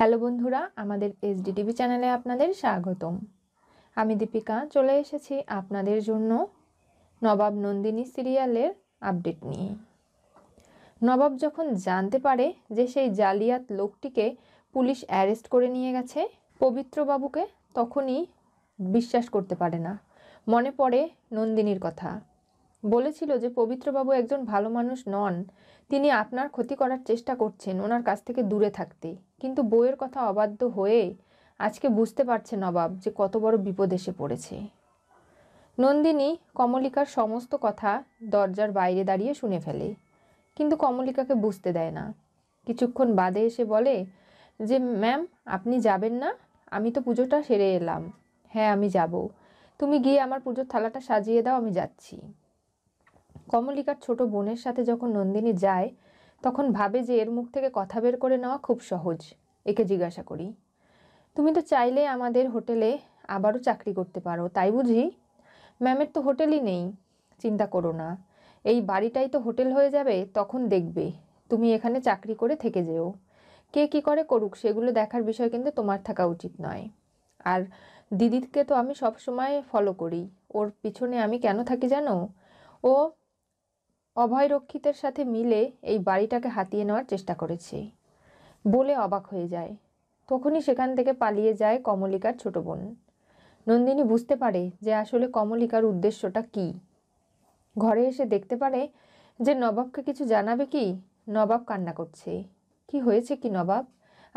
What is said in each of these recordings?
hello বন্ধুরা আমাদের SD TV চ্যানেলে আপনাদের স্বাগতম আমি দীপিকা চলে এসেছি আপনাদের জন্য নবাব নন্দিনী সিরিয়ালের আপডেট নিয়ে নবাব যখন জানতে পারে যে সেই জালিয়াত লোকটিকে পুলিশ অ্যারেস্ট করে নিয়ে গেছে পবিত্রবাবুকে তখনই বিশ্বাস করতে পারে না মনে পড়ে নন্দিনীর কথা বলেছিল যে পবিত্রবাবু একজন ভালো মানুষ নন তিনি আপনার ক্ষতি করার চেষ্টা করছেন ওনার কাছ থেকে দূরে থাকতে কিন্তু বইয়ের কথা অবাধ্য হয়ে আজকে বুঝতে পারছে নবাব যে কত বড় বিপদ এসে পড়েছে নন্দিনী কমলিকার সমস্ত কথা দরজার বাইরে দাঁড়িয়ে শুনে ফেলে কিন্তু কমলিকাকে বুঝতে দেয় না কিছুক্ষণ বাদে এসে বলে যে ম্যাম আপনি যাবেন না আমি তো পুজোটা সেরে এলাম হ্যাঁ আমি যাব তুমি গিয়ে আমার পুজোর থালাটা সাজিয়ে দাও আমি যাচ্ছি কমলিকার ছোট বোনের সাথে যখন নন্দিনী যায় তখন ভাবে যে এর মুখ থেকে কথা বের করে নেওয়া খুব সহজ একে জিজ্ঞাসা করি তুমি তো চাইলে আমাদের হোটেলে আবারও চাকরি করতে পারো তাই বুঝি ম্যামের তো হোটেলই নেই চিন্তা করো না এই বাড়িটাই তো হোটেল হয়ে যাবে তখন দেখবে তুমি এখানে চাকরি করে থেকে যেও কে কি করে করুক সেগুলো দেখার বিষয় কিন্তু তোমার থাকা উচিত নয় আর দিদিকে তো আমি সব সময় ফলো করি ওর পিছনে আমি কেন থাকি জানো ও অভয় সাথে মিলে এই বাড়িটাকে হাতিয়ে নেওয়ার চেষ্টা করেছে বলে অবাক হয়ে যায় তখনই সেখান থেকে পালিয়ে যায় কমলিকার ছোট বোন নন্দিনী বুঝতে পারে যে আসলে কমলিকার উদ্দেশ্যটা কি ঘরে এসে দেখতে পারে যে নবাবকে কিছু জানাবে কি নবাব কান্না করছে কি হয়েছে কি নবাব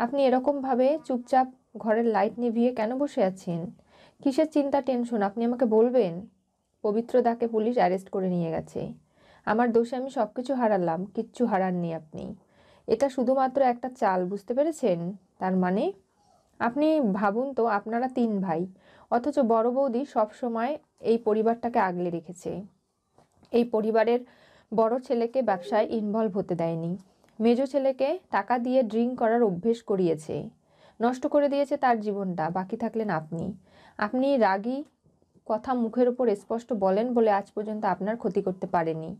আপনি এরকমভাবে চুপচাপ ঘরের লাইট নিভিয়ে কেন বসে আছেন কিসের চিন্তা টেনশন আপনি আমাকে বলবেন পবিত্র দাকে পুলিশ অ্যারেস্ট করে নিয়ে গেছে আমার দোষে আমি সব কিছু হারালাম কিচ্ছু হারাননি আপনি এটা শুধুমাত্র একটা চাল বুঝতে পেরেছেন তার মানে আপনি ভাবুন তো আপনারা তিন ভাই অথচ বড় বৌদি সবসময় এই পরিবারটাকে আগলে রেখেছে এই পরিবারের বড় ছেলেকে ব্যবসায় ইনভলভ হতে দেয়নি মেজ ছেলেকে টাকা দিয়ে ড্রিঙ্ক করার অভ্যেস করিয়েছে নষ্ট করে দিয়েছে তার জীবনটা বাকি থাকলেন আপনি আপনি রাগী কথা মুখের ওপর স্পষ্ট বলেন বলে আজ পর্যন্ত আপনার ক্ষতি করতে পারেনি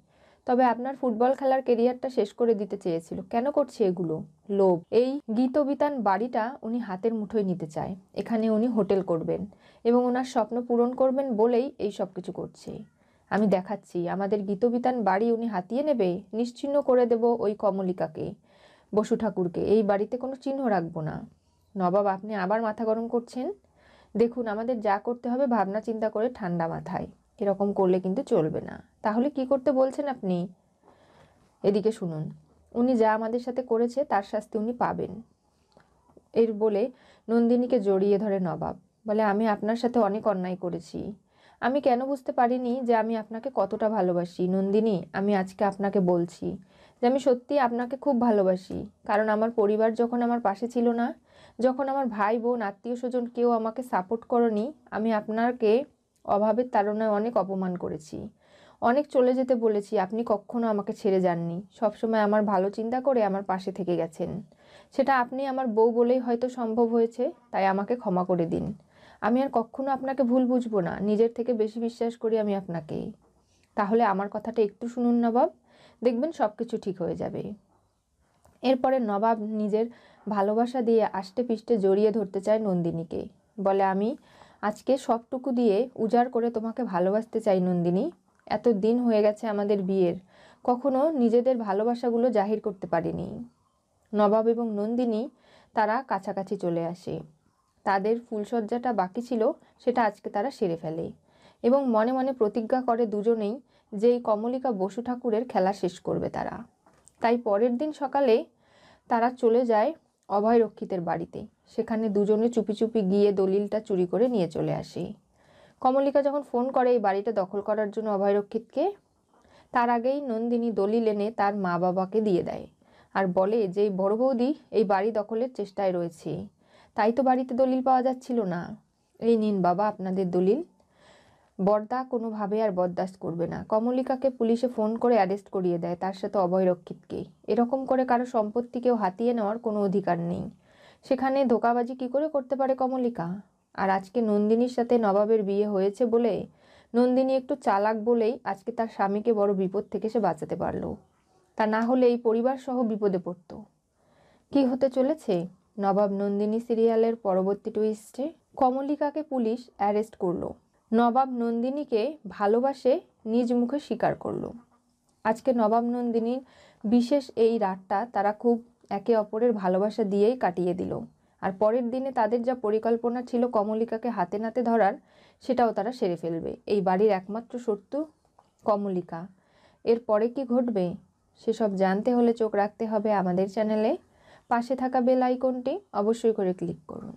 তবে আপনার ফুটবল খেলার কেরিয়ারটা শেষ করে দিতে চেয়েছিল কেন করছে এগুলো লোভ এই গীতবিতান বাড়িটা উনি হাতের মুঠোয় নিতে চায় এখানে উনি হোটেল করবেন এবং ওনার স্বপ্ন পূরণ করবেন বলেই এই সব কিছু করছে আমি দেখাচ্ছি আমাদের গীতবিতান বাড়ি উনি হাতিয়ে নেবে নিশ্চিহ্ন করে দেব ওই কমলিকাকে বসু ঠাকুরকে এই বাড়িতে কোনো চিহ্ন রাখবো না নবাব আপনি আবার মাথা গরম করছেন দেখুন আমাদের যা করতে হবে ভাবনা চিন্তা করে ঠান্ডা মাথায় এরকম করলে কিন্তু চলবে না তাহলে কি করতে বলছেন আপনি এদিকে শুনুন উনি যা আমাদের সাথে করেছে তার শাস্তি উনি পাবেন এর বলে নন্দিনীকে জড়িয়ে ধরে নবাব বলে আমি আপনার সাথে অনেক অন্যায় করেছি আমি কেন বুঝতে পারিনি যে আমি আপনাকে কতটা ভালোবাসি নন্দিনী আমি আজকে আপনাকে বলছি যে আমি সত্যি আপনাকে খুব ভালোবাসি কারণ আমার পরিবার যখন আমার পাশে ছিল না যখন আমার ভাই বোন আত্মীয় স্বজন কেউ আমাকে সাপোর্ট করনি আমি আপনাকে অভাবের তাড়নায় অনেক অপমান করেছি অনেক চলে যেতে বলেছি আপনি কখনো আমাকে ছেড়ে যাননি সবসময় আমার ভালো চিন্তা করে আমার পাশে থেকে গেছেন সেটা আপনি আমার বউ বলেই হয়তো সম্ভব হয়েছে তাই আমাকে ক্ষমা করে দিন আমি আর কখনো আপনাকে ভুল বুঝবো না নিজের থেকে বেশি বিশ্বাস করি আমি আপনাকে তাহলে আমার কথাটা একটু শুনুন নবাব দেখবেন সব কিছু ঠিক হয়ে যাবে এরপরে নবাব নিজের ভালোবাসা দিয়ে আষ্টে পিষ্টে জড়িয়ে ধরতে চায় নন্দিনীকে বলে আমি আজকে সবটুকু দিয়ে উজাড় করে তোমাকে ভালোবাসতে চাই নন্দিনী এত দিন হয়ে গেছে আমাদের বিয়ের কখনো নিজেদের ভালোবাসাগুলো জাহির করতে পারিনি নবাব এবং নন্দিনী তারা কাছাকাছি চলে আসে তাদের ফুলসজ্জাটা বাকি ছিল সেটা আজকে তারা সেরে ফেলে এবং মনে মনে প্রতিজ্ঞা করে দুজনেই যে এই কমলিকা বসু ঠাকুরের খেলা শেষ করবে তারা তাই পরের দিন সকালে তারা চলে যায় অভয় রক্ষিতের বাড়িতে সেখানে দুজনে চুপি চুপি গিয়ে দলিলটা চুরি করে নিয়ে চলে আসি কমলিকা যখন ফোন করে এই বাড়িটা দখল করার জন্য অভয় রক্ষিতকে তার আগেই নন্দিনী দলিল এনে তার মা বাবাকে দিয়ে দেয় আর বলে যে বড় বৌদি এই বাড়ি দখলের চেষ্টায় রয়েছে তাই তো বাড়িতে দলিল পাওয়া যাচ্ছিল না এই নিন বাবা আপনাদের দলিল বর্দা কোনোভাবে আর বরদাস্ত করবে না কমলিকাকে পুলিশে ফোন করে অ্যারেস্ট করিয়ে দেয় তার সাথে অভয়রক্ষিতকেই এরকম করে কারো সম্পত্তি কেউ হাতিয়ে নেওয়ার কোনো অধিকার নেই সেখানে ধোকাবাজি কি করে করতে পারে কমলিকা আর আজকে নন্দিনীর সাথে নবাবের বিয়ে হয়েছে বলে নন্দিনী একটু চালাক বলেই আজকে তার স্বামীকে বড় বিপদ থেকে সে বাঁচাতে পারল তা না হলে এই পরিবার সহ বিপদে পড়ত কি হতে চলেছে নবাব নন্দিনী সিরিয়ালের পরবর্তী টুইস্টে কমলিকাকে পুলিশ অ্যারেস্ট করলো নবাব নন্দিনীকে ভালোবাসে নিজ মুখে স্বীকার করল আজকে নবাব নন্দিনীর বিশেষ এই রাতটা তারা খুব একে অপরের ভালোবাসা দিয়েই কাটিয়ে দিল আর পরের দিনে তাদের যা পরিকল্পনা ছিল কমলিকাকে হাতে নাতে ধরার সেটাও তারা সেরে ফেলবে এই বাড়ির একমাত্র শত্রু কমলিকা এর পরে কি ঘটবে সেসব জানতে হলে চোখ রাখতে হবে আমাদের চ্যানেলে পাশে থাকা বেল আইকনটি অবশ্যই করে ক্লিক করুন